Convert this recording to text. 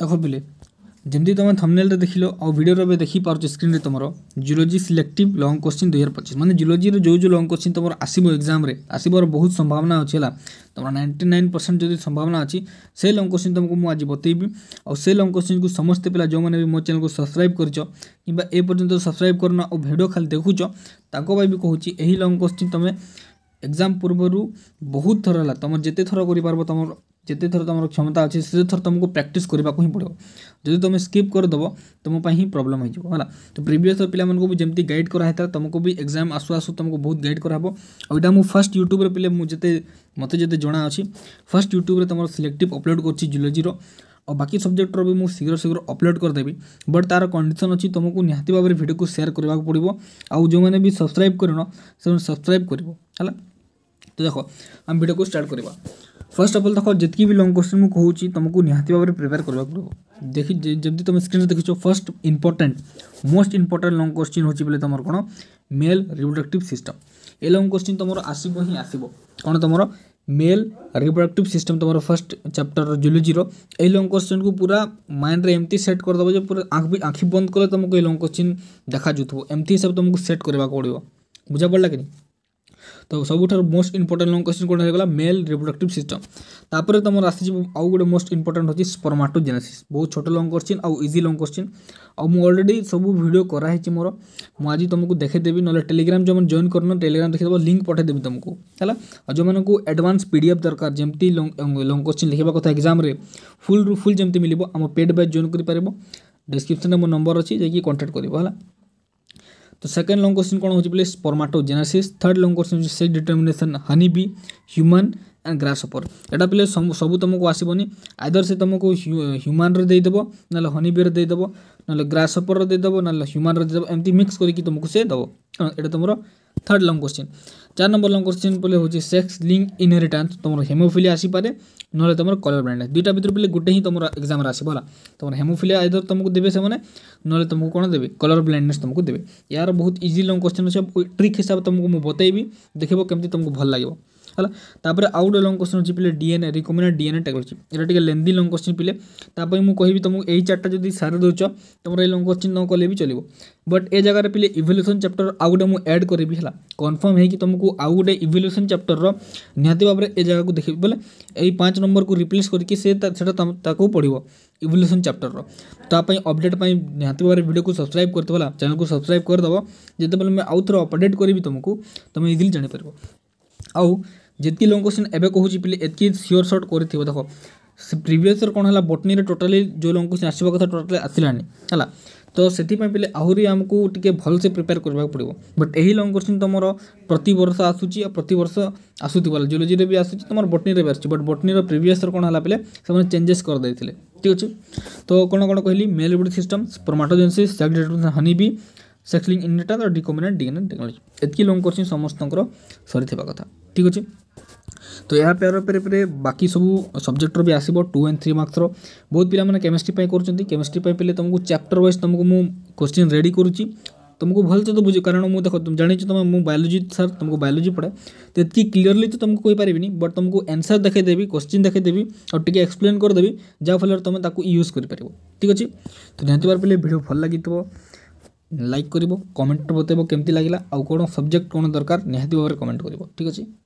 ତାକୁ ଭାବିଲେ ଯେମିତି ତୁମେ ଥମ୍ନେଲ୍ରେ ଦେଖିଲ ଆଉ ଭିଡ଼ିଓରେ ଏବେ ଦେଖିପାରୁଛ ସ୍କ୍ରିନ୍ରେ ତୁମର ଜୁଲୋଜି ସିଲେକ୍ଟିଭ୍ ଲଙ୍ଗ୍ କୋଶ୍ଚିନ୍ ଦୁଇହଜାର ପଚିଶ ମାନେ ଜୁଲୋଜିର ଯେଉଁ ଯେଉଁ ଲଙ୍ଗ୍ କୋଶ୍ଚିନ୍ ତୁମର ଆସିବ ଏକ୍ଜାମ୍ରେ ଆସିବାର ବହୁତ ସମ୍ଭାବନା ଅଛି ହେଲା ତୁମର ନାଇଣ୍ଟି ନାଇନ୍ ପରସେଣ୍ଟ ଯଦି ସମ୍ଭାବନା ଅଛି ସେ ଲଙ୍ଗ୍ କୋଶ୍ଚିନ୍ ତୁମକୁ ମୁଁ ଆଜି ବତେଇବି ଆଉ ସେ ଲଙ୍ଗ୍ କୋଶ୍ଚିନ୍କୁ ସମସ୍ତେ ପିଲା ଯେଉଁମାନେ ବି ମୋ ଚ୍ୟାନେଲ୍କୁ ସବସ୍କ୍ରାଇବ୍ କରିଛ କିମ୍ବା ଏ ପର୍ଯ୍ୟନ୍ତ ସବସ୍କ୍ରାଇବ୍ କରିନ ଆଉ ଭିଡ଼ିଓ ଖାଲି ଦେଖୁଛ ତାଙ୍କ ପାଇଁ ବି କହୁଛି ଏହି ଲଙ୍ଗ୍ କୋଶ୍ଚିନ୍ ତୁମେ ଏକ୍ଜାମ୍ ପୂର୍ବରୁ ବହୁତ ଥର ହେଲା ତୁମର ଯେତେ ଥର କରିପାରିବ ତୁମର जिते थर तुम क्षमता अच्छे से थर तुमको प्राक्ट करवाक ही पड़ो जदि तुम स्कीप करदेव तुम्हें ही प्रोब्लम होगा तो प्रिवियस भी जमी गाइड कराई था तुमको भी एक्जाम आसू आसु तुमको बहुत गाइड कराब और यहाँ मुझ फास्ट यूट्यूब्रे पे मुझे मत जो जना अच्छी फास्ट यूट्यूब्रे तुम सिलेक्ट अपलोड कर जुलोजी और बाकी सब्जेक्टर भी मुझे शीघ्र शीघ्र अपलोड करदेवि बट तार कंडीशन अच्छी तुमको निहाती भाव में भिडियो को सेयार करवाक पड़ो आ जो मैंने भी सब्सक्राइब करना से सब्सक्राइब कर तो देख आम भिडियो को स्टार्ट करवा ଫାର୍ଷ୍ଟ ଅଫ୍ ଅଲ୍ ଦେଖ ଯେତିକି ବି ଲଙ୍ଗ୍ କୋଶ୍ଚିନ୍ ମୁଁ କହୁଛି ତୁମକୁ ନିହାତି ଭାବରେ ପ୍ରିପେୟାର କରିବାକୁ ପଡ଼ିବ ଦେଖି ଯେମିତି ତୁମେ ସ୍କ୍ରିନ୍ରେ ଦେଖିଛ first important most important long question ହେଉଛି ବୋଲେ ତୁମର କ'ଣ ମେଲ୍ ରିପ୍ରଡ଼କ୍ଟିଭ୍ ସିଷ୍ଟମ୍ ଏ ଲଙ୍ଗ୍ କୋଶ୍ଚିନ୍ ତୁମର ଆସିବ ହିଁ ଆସିବ କ'ଣ ତୁମର ମେଲ୍ ରିପ୍ରଡ଼କ୍ଟିଭ୍ ସିଷ୍ଟମ୍ ତୁମର ଫାର୍ଷ୍ଟ ଚାପ୍ଟର ଜୁଲୋଜିର ଏହି ଲଙ୍ଗ୍ କୋଶ୍ଚିନ୍କୁ ପୁରା ମାଇଣ୍ଡରେ ଏମିତି ସେଟ୍ କରିଦେବ ଯେ ପୁରା ଆଖି ଆଖି ବନ୍ଦ କଲେ ତୁମକୁ ଏଇ ଲଙ୍ଗ୍ କୋଶ୍ଚିନ୍ ଦେଖାଯାଉଥିବ ଏମିତି ହିସାବରେ ତୁମକୁ ସେଟ୍ କରିବାକୁ ପଡ଼ିବ ବୁଝା ପଡ଼ିଲା କି ନାହିଁ ତ ସବୁଠାରୁ ମୋଷ୍ଟ ଇମ୍ପୋର୍ଟାଣ୍ଟ ଲଙ୍ଗ କ୍ୱେଶ୍ଚନ୍ କ'ଣ ହେଇଗଲା ମେଲ୍ ରିପ୍ରଡକ୍ଟିଭ୍ ସିଷ୍ଟମ୍ ତାପରେ ତୁମର ଆସିଛି ଆଉ ଗୋଟେ ମୋଷ୍ଟ ଇମ୍ପୋର୍ଟାଣ୍ଟ ହେଉଛି ସ୍ପର୍ମାଟୋଜେନେସିସ୍ ବହୁତ ଛୋଟ ଲଙ୍ଗ କ୍ୱେଶ୍ଚିନ୍ ଆଉ ଇଜି ଲଙ୍ଗ କ୍ୱେଶ୍ଚିନ୍ ଆଉ ମୁଁ ଅଲରେଡ଼ି ସବୁ ଭିଡ଼ିଓ କରାହେଇଛି ମୋର ମୁଁ ଆଜି ତୁମକୁ ଦେଖେଇଦେବି ନହେଲେ ଟେଲିଗ୍ରାମ ଯେଉଁମାନେ ଜଏନ୍ କରିନ ଟେଲିଗ୍ରାମ ଦେଖିଦେବ ଲିଙ୍କ୍ ପଠେଇଦେବି ତୁମକୁ ହେଲା ଆଉ ଯେଉଁମାନଙ୍କୁ ଆଡ଼ଭାନ୍ସ ପି ଡି ଏଫ୍ ଦରକାର ଯେମିତି ଲଙ୍ଗ କ୍ୱେଶ୍ଚିନ୍ ଲେଖିବା କଥା ଏକ୍ଜାମ୍ରେ ଫୁଲ୍ରୁ ଫୁଲ୍ ଯେମିତି ମିଳିବ ଆମ ପେଡ଼୍ ବ୍ୟାଚ୍ ଜଏନ୍ କରିପାରିବ ଡେସ୍କ୍ରିପସନ୍ରେ ମୋ ନମ୍ବର ଅଛି ଯାଇକି କଣ୍ଟାକ୍ଟ କରିବ ହେଲା तो सेकेंड लंग क्वेश्चन कौन हो स्पर्माटोजेनेसीस थर्ड लंग क्वेश्चन से determination honey bee human and grasshopper एटा पे सब तुमको आसबनी आइदर से तुमको ह्यूमान रहीदेव ना हनी बी रहीदेव ना ग्रास अपर रहीदेव ना ह्यूमन रहीदेव एमती मिक्स करके तुमको से दब कारण यहाँ तुम थर्ड लङ কোশ্চেন চার নম্বর লং কোশ্চেন বলে হচ্ছে সেক্স লিঙ্ক ইনহেরিটান্স তোমার হেমোফিলিয়া আসিপারে নহলে তোমার কলর ব্লাইন্ডনেস দুইটা ভিতর বলে গোটে হি তোমার এক্সামরে আসবে হল তোমার হেমোফিলিয়া আইদর তোমাকে দেবে সে নহলে তোমাকে কোণ দেবে কলর ব্লাইন্ডনেস তোমাকে দেবে ইয়ার বহুত ইজি লং কোশ্চেন আছে ট্রিক হিসাবে তোমাকে মু বতাইবি দেখব কেমতি তোমাকে ভাল লাগিব है आउ गए लंग क्वेश्चन अच्छी पे डीएनए रिकमेंड डीएनए टेक्नोलोजी टे लेंदी लंग क्वेश्चन पिले मुझे कहि तुमको ये चार्टा जो सारे दौ तुम ये लंग क्वेश्चन न कले भी चलो बट ए जगह पे इवल्यूशन चैप्टर आउ गए मुझे एड करी है कनफर्म है तुमको आउ गए इवल्यूशन चैप्टर रहाती भाव में जगह को देख बोले पाँच नंबर को रिप्लेस करके पढ़ इवल्यूशन चैप्टर रही अपडेट पर निहत भाव में भिड को सब्सक्राइब करते हो चैनल को सब्सक्राइब करदेव जितेबाला मैं आउ थर अपडेट करी तुमको तुम इजिली जानपर आउ ଯେତିକି ଲଙ୍ଗ କୋଶ୍ଚିନ୍ ଏବେ କହୁଛି ପିଲେ ଏତିକି ସିଓର ସର୍ଟ କରିଥିବ ଦେଖ ପ୍ରିଭିୟସ୍ ଇୟର୍ କ'ଣ ହେଲା ବଟନୀରେ ଟୋଟାଲି ଯେଉଁ ଲଙ୍ଗ କୋଶ୍ଚିନ୍ ଆସିବା କଥା ଟୋଟାଲି ଆସିଲାନି ହେଲା ତ ସେଥିପାଇଁ ପିଲେ ଆହୁରି ଆମକୁ ଟିକେ ଭଲସେ ପ୍ରିପେୟାର କରିବାକୁ ପଡ଼ିବ ବଟ୍ ଏହି ଲଙ୍ଗ କୋଶ୍ଚିନ୍ ତୁମର ପ୍ରତିବର୍ଷ ଆସୁଛି ଆଉ ପ୍ରତିବର୍ଷ ଆସୁଥିବ ଜୁଲୋଜିରେ ବି ଆସୁଛି ତୁମର ବଟନୀରେ ବି ଆସୁଛି ବଟ୍ ବଟନୀର ପ୍ରିଭିୟସ୍ ଇୟର୍ କ'ଣ ହେଲା ପିଲେ ସେମାନେ ଚେଞ୍ଜେସ୍ କରିଦେଇଥିଲେ ଠିକ୍ ଅଛି ତ କ'ଣ କ'ଣ କହିଲି ମେଲ୍ ରିବୁଡ଼ି ସିଷ୍ଟମ୍ ପ୍ରମାଟୋଜେନ୍ସି ସେକ୍ରେଟ୍ ହନି ବି ସେକ୍ସଲିଂ ଇନ୍ଟା ତ ଡିକମ୍ବିନେଟ୍ ଡିଏନ୍ଏ ଟେକ୍ନୋଲୋଜି ଏତିକି ଲଙ୍ଗ କୋଶ୍ଚିନ୍ ସମସ୍ତଙ୍କର ସରିଥିବା କଥା ଠିକ୍ ଅଛି तो यह ପରେ ପରେ ପରେ ବାକି ସବୁ ସବଜେକ୍ଟର ବି ଆସିବ ଟୁ ଆଣ୍ଡ ଥ୍ରୀ ମାର୍କସର ବହୁତ ପିଲାମାନେ केमिस्ट्री ପାଇଁ କରୁଛନ୍ତି तुमको ପାଇଁ ପିଲେ ତୁମକୁ ଚାପ୍ଟର ୱାଇଜ୍ ତୁମକୁ तुमको भल से तो बुझे कारण मुझे देख तुम तुम मुझे बायोलोजी सर तुमको बायोलोजी पढ़ाए तो ये क्लीयरली तो तुमको कहीपरि बट तुमको आंसर देखेदेवी क्वेश्चन देखेदेवी और टी एक्सप्लेन जहाँ जहाँफल तुम यूज कर ठीक अच्छे तो जानते बार पे भिड भल लगे लाइक कर कमेंट बतेब कमी लगे आउ कौन सब्जेक्ट कौन दरकार निहती भाव में कमेंट कर ठीक अच्छे